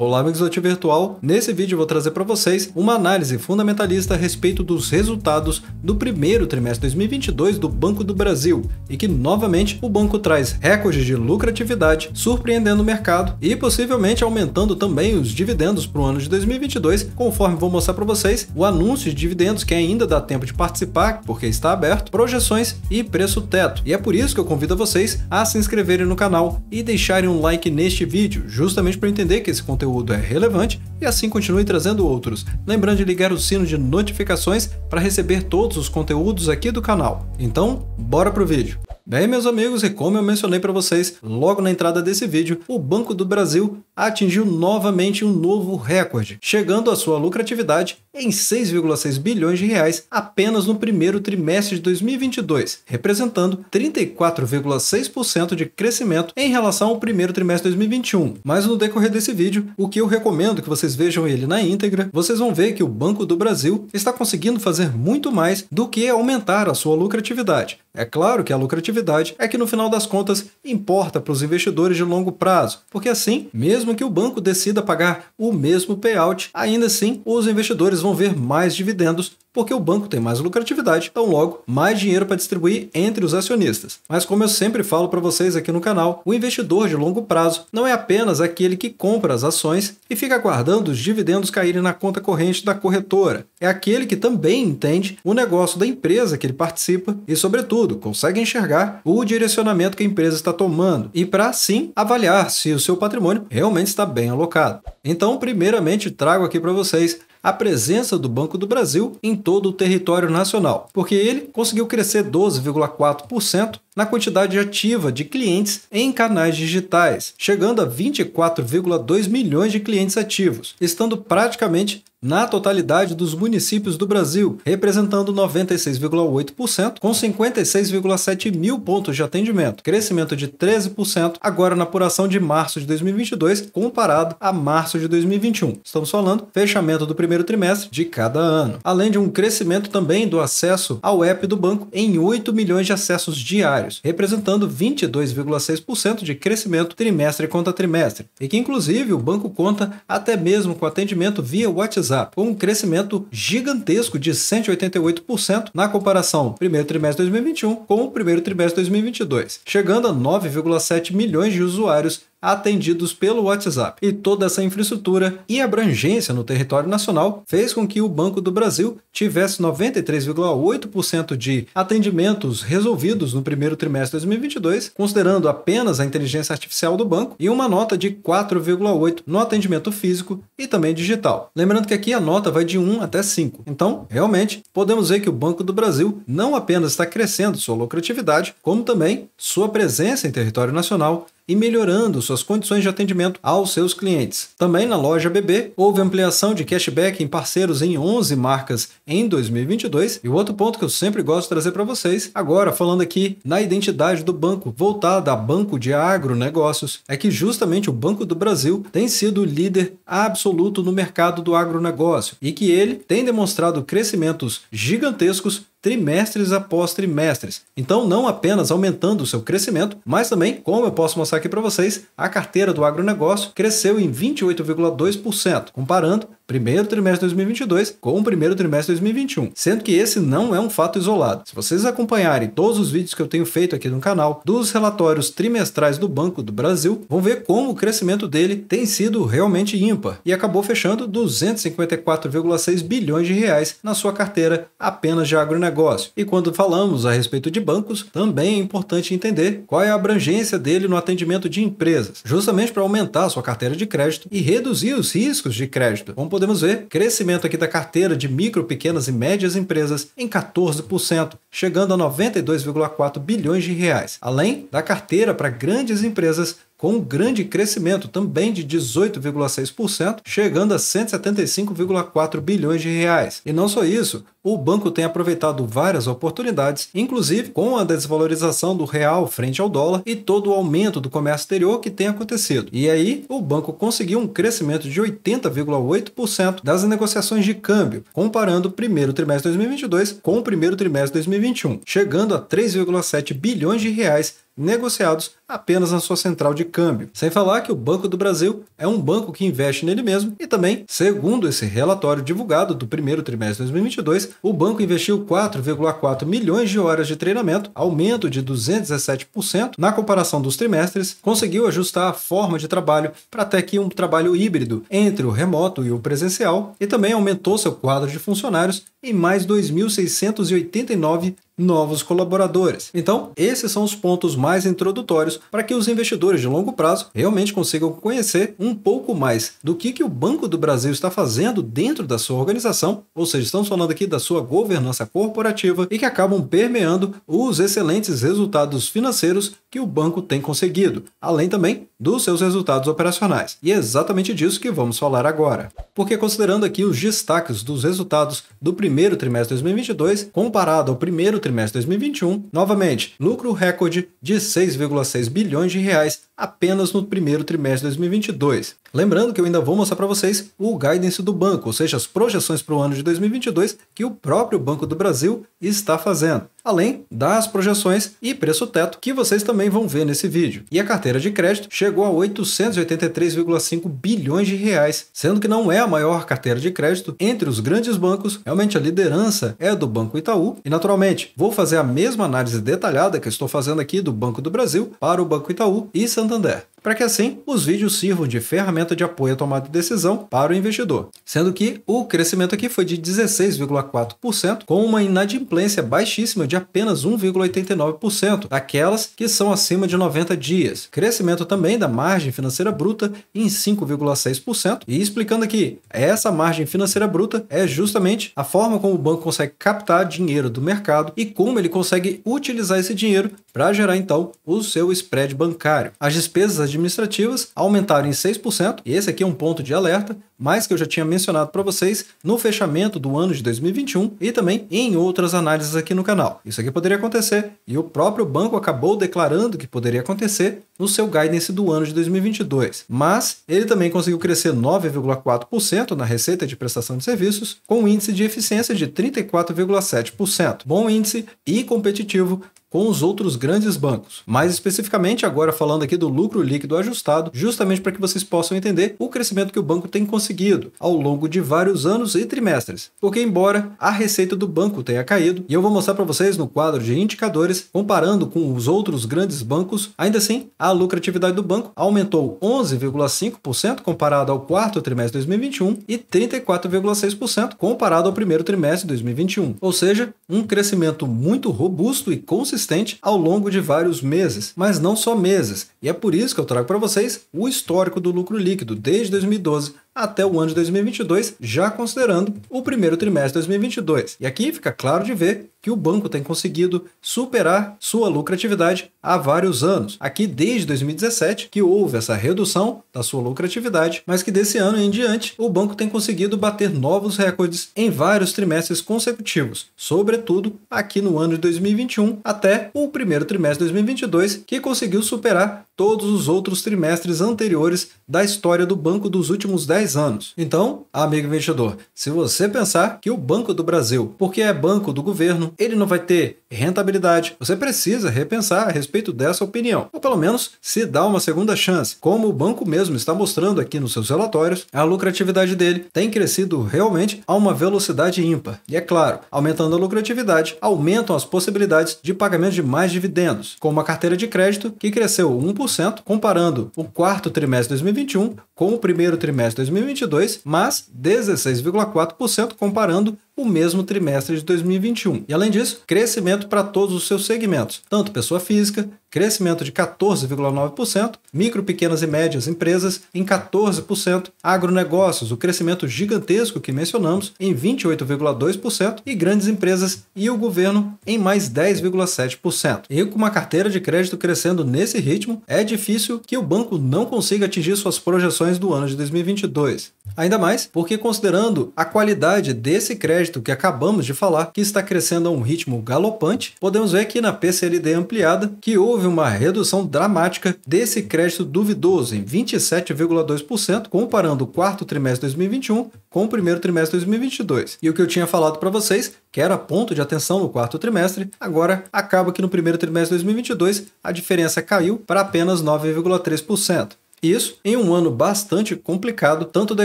Olá, amigos do Ati Virtual. Nesse vídeo vou trazer para vocês uma análise fundamentalista a respeito dos resultados do primeiro trimestre 2022 do Banco do Brasil e que novamente o banco traz recordes de lucratividade, surpreendendo o mercado e possivelmente aumentando também os dividendos para o ano de 2022, conforme vou mostrar para vocês o anúncio de dividendos que ainda dá tempo de participar porque está aberto, projeções e preço teto. E é por isso que eu convido vocês a se inscreverem no canal e deixarem um like neste vídeo, justamente para entender que esse conteúdo conteúdo é relevante e assim continue trazendo outros. Lembrando de ligar o sino de notificações para receber todos os conteúdos aqui do canal. Então, bora pro vídeo! Bem, meus amigos, e como eu mencionei para vocês logo na entrada desse vídeo, o Banco do Brasil atingiu novamente um novo recorde, chegando à sua lucratividade em 6,6 bilhões de reais apenas no primeiro trimestre de 2022, representando 34,6% de crescimento em relação ao primeiro trimestre de 2021. Mas no decorrer desse vídeo, o que eu recomendo que vocês vejam ele na íntegra, vocês vão ver que o Banco do Brasil está conseguindo fazer muito mais do que aumentar a sua lucratividade. É claro que a lucratividade atividade é que no final das contas importa para os investidores de longo prazo, porque assim, mesmo que o banco decida pagar o mesmo payout, ainda assim os investidores vão ver mais dividendos porque o banco tem mais lucratividade, então logo mais dinheiro para distribuir entre os acionistas. Mas como eu sempre falo para vocês aqui no canal, o investidor de longo prazo não é apenas aquele que compra as ações e fica aguardando os dividendos caírem na conta corrente da corretora. É aquele que também entende o negócio da empresa que ele participa e, sobretudo, consegue enxergar o direcionamento que a empresa está tomando e para sim avaliar se o seu patrimônio realmente está bem alocado. Então, primeiramente, trago aqui para vocês a presença do Banco do Brasil em todo o território nacional, porque ele conseguiu crescer 12,4% na quantidade ativa de clientes em canais digitais, chegando a 24,2 milhões de clientes ativos, estando praticamente na totalidade dos municípios do Brasil, representando 96,8%, com 56,7 mil pontos de atendimento, crescimento de 13% agora na apuração de março de 2022 comparado a março de 2021. Estamos falando fechamento do primeiro trimestre de cada ano, além de um crescimento também do acesso ao app do banco em 8 milhões de acessos diários representando 22,6% de crescimento trimestre contra trimestre, e que inclusive o banco conta até mesmo com atendimento via WhatsApp, com um crescimento gigantesco de 188% na comparação primeiro trimestre 2021 com o primeiro trimestre 2022, chegando a 9,7 milhões de usuários atendidos pelo WhatsApp. E toda essa infraestrutura e abrangência no território nacional fez com que o Banco do Brasil tivesse 93,8% de atendimentos resolvidos no primeiro trimestre de 2022, considerando apenas a inteligência artificial do banco, e uma nota de 4,8% no atendimento físico e também digital. Lembrando que aqui a nota vai de 1 até 5. Então, realmente, podemos ver que o Banco do Brasil não apenas está crescendo sua lucratividade, como também sua presença em território nacional e melhorando suas condições de atendimento aos seus clientes. Também na loja BB, houve ampliação de cashback em parceiros em 11 marcas em 2022. E outro ponto que eu sempre gosto de trazer para vocês, agora falando aqui na identidade do banco voltada a banco de agronegócios, é que justamente o Banco do Brasil tem sido o líder absoluto no mercado do agronegócio e que ele tem demonstrado crescimentos gigantescos trimestres após trimestres. Então, não apenas aumentando o seu crescimento, mas também, como eu posso mostrar aqui para vocês, a carteira do agronegócio cresceu em 28,2%, comparando primeiro trimestre de 2022 com o primeiro trimestre de 2021. Sendo que esse não é um fato isolado. Se vocês acompanharem todos os vídeos que eu tenho feito aqui no canal dos relatórios trimestrais do Banco do Brasil, vão ver como o crescimento dele tem sido realmente ímpar e acabou fechando 254,6 bilhões de reais na sua carteira apenas de agronegócio. E quando falamos a respeito de bancos, também é importante entender qual é a abrangência dele no atendimento de empresas, justamente para aumentar sua carteira de crédito e reduzir os riscos de crédito podemos ver crescimento aqui da carteira de micro, pequenas e médias empresas em 14%, chegando a 92,4 bilhões de reais, além da carteira para grandes empresas com um grande crescimento também de 18,6%, chegando a 175,4 bilhões de reais. E não só isso, o banco tem aproveitado várias oportunidades, inclusive com a desvalorização do real frente ao dólar e todo o aumento do comércio exterior que tem acontecido. E aí, o banco conseguiu um crescimento de 80,8% das negociações de câmbio, comparando o primeiro trimestre de 2022 com o primeiro trimestre de 2021, chegando a 3,7 bilhões de reais negociados apenas na sua central de câmbio. Sem falar que o Banco do Brasil é um banco que investe nele mesmo e também, segundo esse relatório divulgado do primeiro trimestre de 2022, o banco investiu 4,4 milhões de horas de treinamento, aumento de 217% na comparação dos trimestres, conseguiu ajustar a forma de trabalho para até que um trabalho híbrido entre o remoto e o presencial e também aumentou seu quadro de funcionários e mais 2.689 novos colaboradores. Então, esses são os pontos mais introdutórios para que os investidores de longo prazo realmente consigam conhecer um pouco mais do que, que o Banco do Brasil está fazendo dentro da sua organização, ou seja, estamos falando aqui da sua governança corporativa e que acabam permeando os excelentes resultados financeiros que o banco tem conseguido, além também dos seus resultados operacionais. E é exatamente disso que vamos falar agora. Porque considerando aqui os destaques dos resultados do primeiro primeiro trimestre de 2022 comparado ao primeiro trimestre de 2021, novamente, lucro recorde de 6,6 bilhões de reais apenas no primeiro trimestre de 2022. Lembrando que eu ainda vou mostrar para vocês o guidance do banco, ou seja, as projeções para o ano de 2022 que o próprio Banco do Brasil está fazendo além das projeções e preço teto que vocês também vão ver nesse vídeo. E a carteira de crédito chegou a 883,5 bilhões de reais, sendo que não é a maior carteira de crédito entre os grandes bancos, realmente a liderança é do Banco Itaú, e naturalmente vou fazer a mesma análise detalhada que estou fazendo aqui do Banco do Brasil para o Banco Itaú e Santander para que assim os vídeos sirvam de ferramenta de apoio à tomada de decisão para o investidor. Sendo que o crescimento aqui foi de 16,4%, com uma inadimplência baixíssima de apenas 1,89% daquelas que são acima de 90 dias. Crescimento também da margem financeira bruta em 5,6%. E explicando aqui, essa margem financeira bruta é justamente a forma como o banco consegue captar dinheiro do mercado e como ele consegue utilizar esse dinheiro para gerar então o seu spread bancário. As despesas administrativas aumentaram em 6%, e esse aqui é um ponto de alerta, mais que eu já tinha mencionado para vocês no fechamento do ano de 2021 e também em outras análises aqui no canal. Isso aqui poderia acontecer e o próprio banco acabou declarando que poderia acontecer no seu guidance do ano de 2022. Mas ele também conseguiu crescer 9,4% na receita de prestação de serviços, com um índice de eficiência de 34,7%. Bom índice e competitivo com os outros grandes bancos. Mais especificamente, agora falando aqui do lucro líquido ajustado, justamente para que vocês possam entender o crescimento que o banco tem conseguido ao longo de vários anos e trimestres. Porque, embora a receita do banco tenha caído, e eu vou mostrar para vocês no quadro de indicadores, comparando com os outros grandes bancos, ainda assim, a lucratividade do banco aumentou 11,5% comparado ao quarto trimestre de 2021 e 34,6% comparado ao primeiro trimestre de 2021. Ou seja, um crescimento muito robusto e consistente consistente ao longo de vários meses, mas não só meses. E é por isso que eu trago para vocês o histórico do lucro líquido desde 2012 até o ano de 2022, já considerando o primeiro trimestre de 2022. E aqui fica claro de ver que o banco tem conseguido superar sua lucratividade há vários anos. Aqui desde 2017 que houve essa redução da sua lucratividade, mas que desse ano em diante o banco tem conseguido bater novos recordes em vários trimestres consecutivos, sobretudo aqui no ano de 2021 até o primeiro trimestre de 2022, que conseguiu superar todos os outros trimestres anteriores da história do banco dos últimos 10 10 anos. Então, amigo investidor, se você pensar que o Banco do Brasil, porque é banco do governo, ele não vai ter rentabilidade, você precisa repensar a respeito dessa opinião. Ou pelo menos se dá uma segunda chance. Como o banco mesmo está mostrando aqui nos seus relatórios, a lucratividade dele tem crescido realmente a uma velocidade ímpar. E é claro, aumentando a lucratividade, aumentam as possibilidades de pagamento de mais dividendos, com uma carteira de crédito que cresceu 1%, comparando o quarto trimestre de 2021 com o primeiro trimestre de 2022, mas 16,4% comparando o mesmo trimestre de 2021. E além disso, crescimento para todos os seus segmentos, tanto pessoa física, crescimento de 14,9%, micro, pequenas e médias empresas em 14%, agronegócios, o crescimento gigantesco que mencionamos, em 28,2% e grandes empresas e o governo em mais 10,7%. E com uma carteira de crédito crescendo nesse ritmo, é difícil que o banco não consiga atingir suas projeções do ano de 2022. Ainda mais porque considerando a qualidade desse crédito crédito que acabamos de falar, que está crescendo a um ritmo galopante, podemos ver que na PCLD ampliada que houve uma redução dramática desse crédito duvidoso em 27,2% comparando o quarto trimestre de 2021 com o primeiro trimestre de 2022. E o que eu tinha falado para vocês, que era ponto de atenção no quarto trimestre, agora acaba que no primeiro trimestre de 2022 a diferença caiu para apenas 9,3%. Isso em um ano bastante complicado, tanto da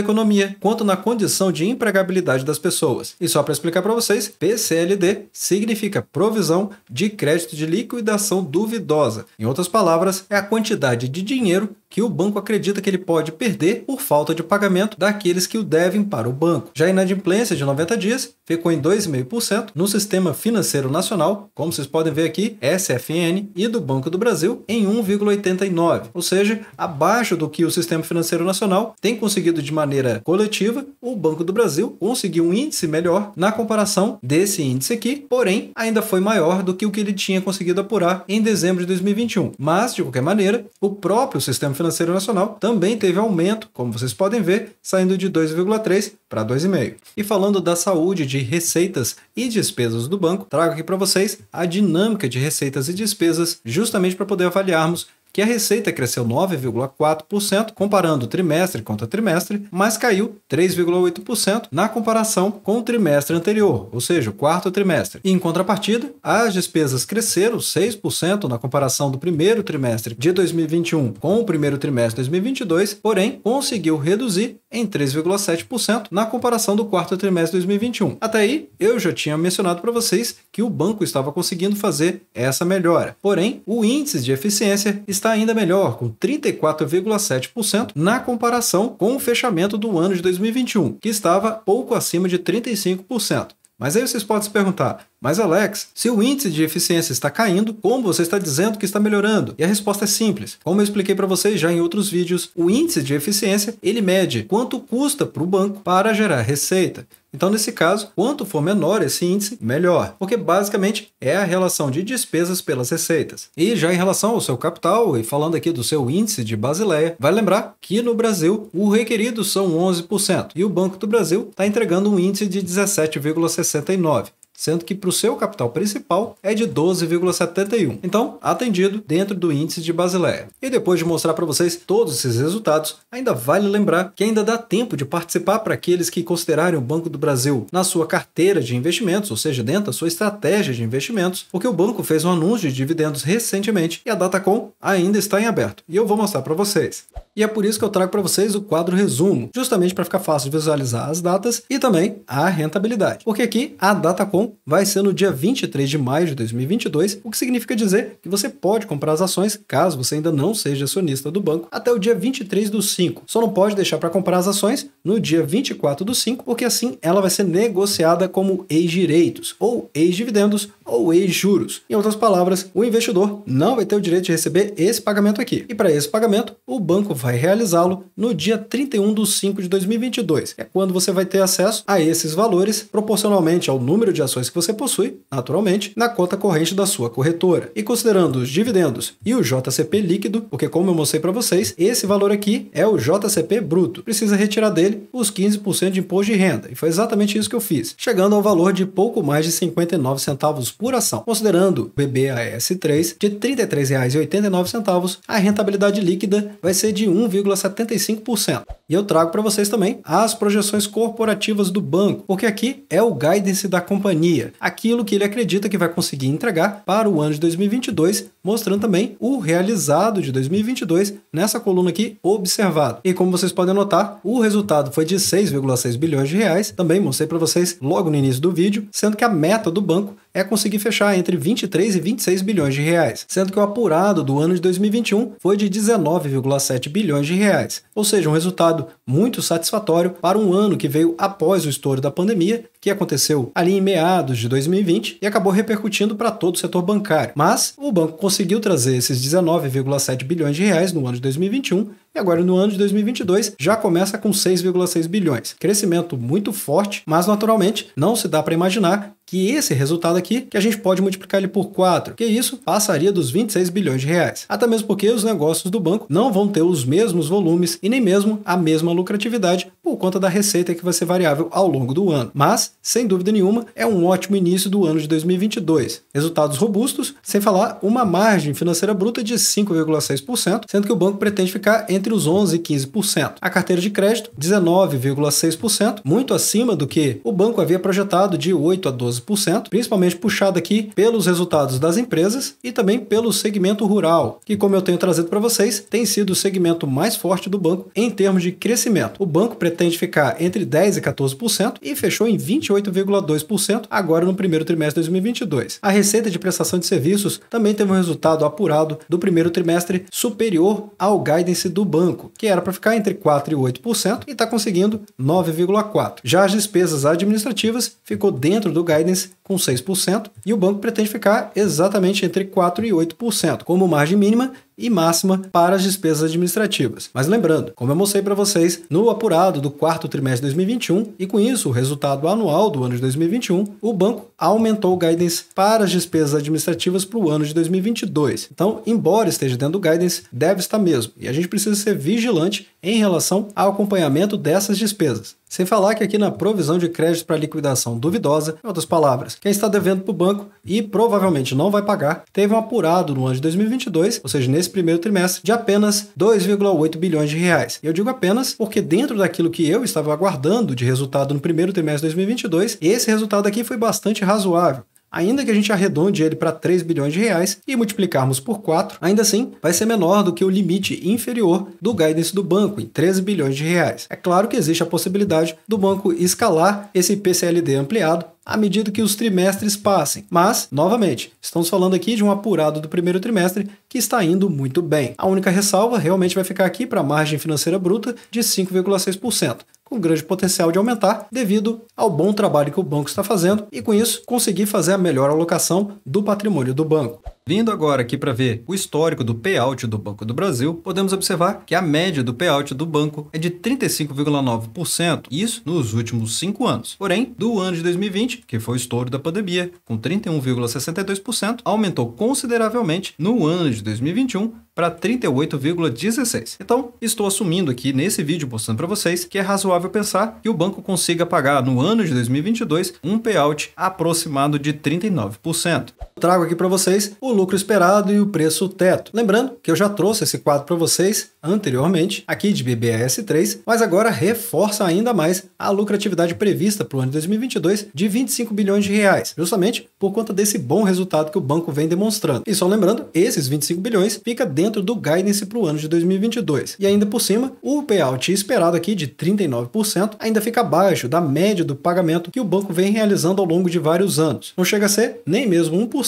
economia quanto na condição de empregabilidade das pessoas. E só para explicar para vocês, PCLD significa provisão de crédito de liquidação duvidosa. Em outras palavras, é a quantidade de dinheiro que o banco acredita que ele pode perder por falta de pagamento daqueles que o devem para o banco. Já a inadimplência de 90 dias ficou em 2,5% no Sistema Financeiro Nacional, como vocês podem ver aqui, SFN, e do Banco do Brasil em 1,89%, ou seja, abaixo abaixo do que o sistema financeiro nacional tem conseguido de maneira coletiva, o Banco do Brasil conseguiu um índice melhor na comparação desse índice aqui, porém ainda foi maior do que o que ele tinha conseguido apurar em dezembro de 2021. Mas, de qualquer maneira, o próprio sistema financeiro nacional também teve aumento, como vocês podem ver, saindo de 2,3 para 2,5. E falando da saúde de receitas e despesas do banco, trago aqui para vocês a dinâmica de receitas e despesas, justamente para poder avaliarmos que a receita cresceu 9,4% comparando trimestre contra trimestre, mas caiu 3,8% na comparação com o trimestre anterior, ou seja, o quarto trimestre. Em contrapartida, as despesas cresceram 6% na comparação do primeiro trimestre de 2021 com o primeiro trimestre de 2022, porém conseguiu reduzir em 3,7% na comparação do quarto trimestre de 2021. Até aí, eu já tinha mencionado para vocês que o banco estava conseguindo fazer essa melhora. Porém, o índice de eficiência está ainda melhor, com 34,7% na comparação com o fechamento do ano de 2021, que estava pouco acima de 35%. Mas aí vocês podem se perguntar, mas Alex, se o índice de eficiência está caindo, como você está dizendo que está melhorando? E a resposta é simples. Como eu expliquei para vocês já em outros vídeos, o índice de eficiência, ele mede quanto custa para o banco para gerar receita. Então, nesse caso, quanto for menor esse índice, melhor, porque basicamente é a relação de despesas pelas receitas. E já em relação ao seu capital, e falando aqui do seu índice de Basileia, vai lembrar que no Brasil o requerido são 11% e o Banco do Brasil está entregando um índice de 17,69% sendo que para o seu capital principal é de 12,71. Então, atendido dentro do índice de Basileia. E depois de mostrar para vocês todos esses resultados, ainda vale lembrar que ainda dá tempo de participar para aqueles que considerarem o Banco do Brasil na sua carteira de investimentos, ou seja, dentro da sua estratégia de investimentos, porque o banco fez um anúncio de dividendos recentemente e a Datacom ainda está em aberto. E eu vou mostrar para vocês. E é por isso que eu trago para vocês o quadro resumo, justamente para ficar fácil de visualizar as datas e também a rentabilidade. Porque aqui a Datacom vai ser no dia 23 de maio de 2022, o que significa dizer que você pode comprar as ações, caso você ainda não seja acionista do banco, até o dia 23 do 5. Só não pode deixar para comprar as ações no dia 24 do 5, porque assim ela vai ser negociada como ex-direitos ou ex-dividendos ou ex juros Em outras palavras, o investidor não vai ter o direito de receber esse pagamento aqui. E para esse pagamento, o banco vai realizá-lo no dia 31 de 5 de 2022. É quando você vai ter acesso a esses valores proporcionalmente ao número de ações que você possui, naturalmente, na conta corrente da sua corretora. E considerando os dividendos e o JCP líquido, porque como eu mostrei para vocês, esse valor aqui é o JCP bruto. Precisa retirar dele os 15% de imposto de renda. E foi exatamente isso que eu fiz, chegando ao valor de pouco mais de 59 centavos por ação, considerando o BBAS3 de R$ 33,89, a rentabilidade líquida vai ser de 1,75%. E eu trago para vocês também as projeções corporativas do banco, porque aqui é o guidance da companhia, aquilo que ele acredita que vai conseguir entregar para o ano de 2022, mostrando também o realizado de 2022 nessa coluna aqui observado. E como vocês podem notar, o resultado foi de 6,6 bilhões de reais, também mostrei para vocês logo no início do vídeo, sendo que a meta do banco é conseguir fechar entre 23 e 26 bilhões de reais, sendo que o apurado do ano de 2021 foi de 19,7 bilhões de reais, ou seja, um resultado muito satisfatório para um ano que veio após o estouro da pandemia, que aconteceu ali em meados de 2020 e acabou repercutindo para todo o setor bancário. Mas o banco conseguiu trazer esses 19,7 bilhões de reais no ano de 2021 e agora no ano de 2022 já começa com 6,6 bilhões. Crescimento muito forte, mas naturalmente não se dá para imaginar que esse resultado aqui, que a gente pode multiplicar ele por 4, que isso passaria dos 26 bilhões de reais. Até mesmo porque os negócios do banco não vão ter os mesmos volumes e nem mesmo a mesma lucratividade por conta da receita que vai ser variável ao longo do ano. Mas, sem dúvida nenhuma, é um ótimo início do ano de 2022. Resultados robustos, sem falar uma margem financeira bruta de 5,6%, sendo que o banco pretende ficar entre os 11 e 15%. A carteira de crédito, 19,6%, muito acima do que o banco havia projetado de 8 a 12 12%, principalmente puxado aqui pelos resultados das empresas e também pelo segmento rural, que como eu tenho trazido para vocês, tem sido o segmento mais forte do banco em termos de crescimento. O banco pretende ficar entre 10 e 14% e fechou em 28,2% agora no primeiro trimestre de 2022. A receita de prestação de serviços também teve um resultado apurado do primeiro trimestre superior ao guidance do banco, que era para ficar entre 4 e 8% e está conseguindo 9,4%. Já as despesas administrativas ficou dentro do guidance Verhältnis com 6%, e o banco pretende ficar exatamente entre 4% e 8%, como margem mínima e máxima para as despesas administrativas. Mas lembrando, como eu mostrei para vocês, no apurado do quarto trimestre de 2021 e com isso o resultado anual do ano de 2021, o banco aumentou o guidance para as despesas administrativas para o ano de 2022. Então, embora esteja dentro do guidance, deve estar mesmo. E a gente precisa ser vigilante em relação ao acompanhamento dessas despesas. Sem falar que aqui na provisão de crédito para liquidação duvidosa, em outras palavras, quem está devendo para o banco e provavelmente não vai pagar, teve um apurado no ano de 2022, ou seja, nesse primeiro trimestre, de apenas 2,8 bilhões de reais. Eu digo apenas porque dentro daquilo que eu estava aguardando de resultado no primeiro trimestre de 2022, esse resultado aqui foi bastante razoável. Ainda que a gente arredonde ele para 3 bilhões de reais e multiplicarmos por 4, ainda assim vai ser menor do que o limite inferior do guidance do banco, em 13 bilhões de reais. É claro que existe a possibilidade do banco escalar esse PCLD ampliado à medida que os trimestres passem. Mas, novamente, estamos falando aqui de um apurado do primeiro trimestre que está indo muito bem. A única ressalva realmente vai ficar aqui para a margem financeira bruta de 5,6% com grande potencial de aumentar devido ao bom trabalho que o banco está fazendo e, com isso, conseguir fazer a melhor alocação do patrimônio do banco. Vindo agora aqui para ver o histórico do payout do Banco do Brasil, podemos observar que a média do payout do banco é de 35,9%, isso nos últimos cinco anos. Porém, do ano de 2020, que foi o estouro da pandemia, com 31,62%, aumentou consideravelmente no ano de 2021 para 38,16. Então, estou assumindo aqui nesse vídeo mostrando para vocês que é razoável pensar que o banco consiga pagar no ano de 2022 um payout aproximado de 39% trago aqui para vocês o lucro esperado e o preço teto. Lembrando que eu já trouxe esse quadro para vocês anteriormente, aqui de bbas 3 mas agora reforça ainda mais a lucratividade prevista para o ano de 2022 de 25 bilhões de reais, justamente por conta desse bom resultado que o banco vem demonstrando. E só lembrando, esses 25 bilhões fica dentro do guidance para o ano de 2022. E ainda por cima, o payout esperado aqui de 39% ainda fica abaixo da média do pagamento que o banco vem realizando ao longo de vários anos. Não chega a ser nem mesmo 1%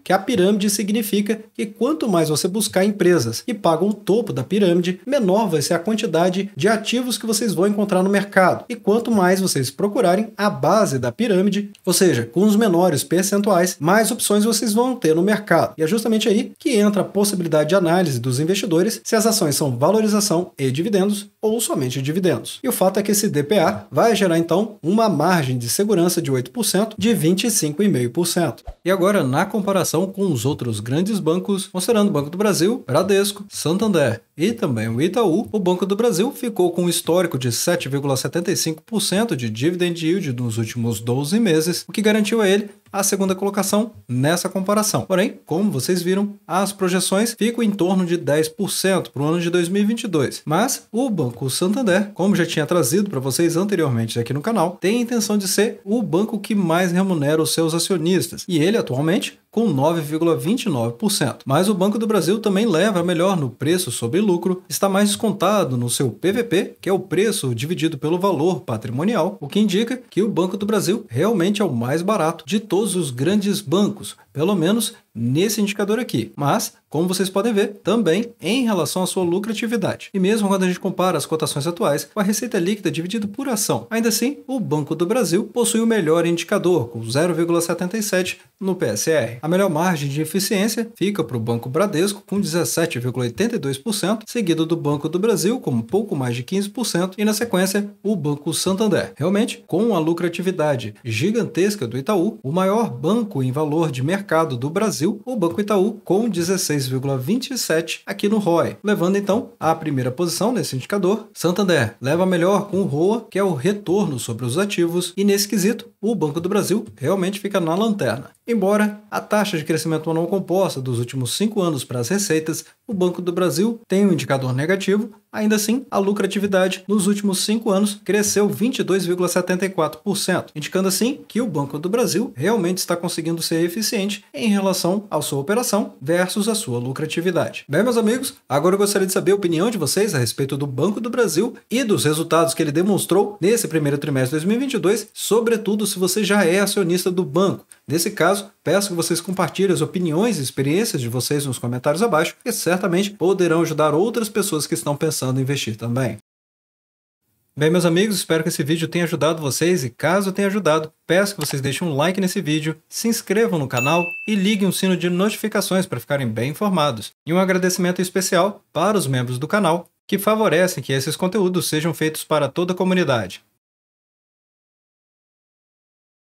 que a pirâmide significa que quanto mais você buscar empresas que pagam o topo da pirâmide, menor vai ser a quantidade de ativos que vocês vão encontrar no mercado. E quanto mais vocês procurarem a base da pirâmide, ou seja, com os menores percentuais, mais opções vocês vão ter no mercado. E é justamente aí que entra a possibilidade de análise dos investidores se as ações são valorização e dividendos ou somente dividendos. E o fato é que esse DPA vai gerar então uma margem de segurança de 8% de 25,5%. E agora, na comparação comparação com os outros grandes bancos, considerando o Banco do Brasil, Bradesco, Santander, e também o Itaú, o Banco do Brasil ficou com um histórico de 7,75% de dividend yield nos últimos 12 meses, o que garantiu a ele a segunda colocação nessa comparação. Porém, como vocês viram, as projeções ficam em torno de 10% para o ano de 2022. Mas o Banco Santander, como já tinha trazido para vocês anteriormente aqui no canal, tem a intenção de ser o banco que mais remunera os seus acionistas. E ele atualmente com 9,29%. Mas o Banco do Brasil também leva a melhor no preço sobre lucro lucro está mais descontado no seu PVP, que é o preço dividido pelo valor patrimonial, o que indica que o Banco do Brasil realmente é o mais barato de todos os grandes bancos, pelo menos nesse indicador aqui, mas, como vocês podem ver, também em relação à sua lucratividade. E mesmo quando a gente compara as cotações atuais com a receita líquida dividida por ação, ainda assim, o Banco do Brasil possui o melhor indicador, com 0,77 no PSR. A melhor margem de eficiência fica para o Banco Bradesco, com 17,82%, seguido do Banco do Brasil, com um pouco mais de 15%, e na sequência, o Banco Santander. Realmente, com a lucratividade gigantesca do Itaú, o maior banco em valor de mercado do Brasil Brasil, o Banco Itaú com 16,27 aqui no ROI, levando então à primeira posição nesse indicador. Santander leva melhor com o ROA, que é o retorno sobre os ativos, e nesse quesito, o Banco do Brasil realmente fica na lanterna. Embora a taxa de crescimento anual composta dos últimos cinco anos para as receitas, o Banco do Brasil tem um indicador negativo, ainda assim, a lucratividade nos últimos cinco anos cresceu 22,74%, indicando assim que o Banco do Brasil realmente está conseguindo ser eficiente em relação à sua operação versus a sua lucratividade. Bem, meus amigos, agora eu gostaria de saber a opinião de vocês a respeito do Banco do Brasil e dos resultados que ele demonstrou nesse primeiro trimestre de 2022, sobretudo se você já é acionista do banco. Nesse caso, peço que vocês compartilhem as opiniões e experiências de vocês nos comentários abaixo, que certamente poderão ajudar outras pessoas que estão pensando em investir também. Bem, meus amigos, espero que esse vídeo tenha ajudado vocês e caso tenha ajudado, peço que vocês deixem um like nesse vídeo, se inscrevam no canal e liguem o sino de notificações para ficarem bem informados. E um agradecimento especial para os membros do canal que favorecem que esses conteúdos sejam feitos para toda a comunidade.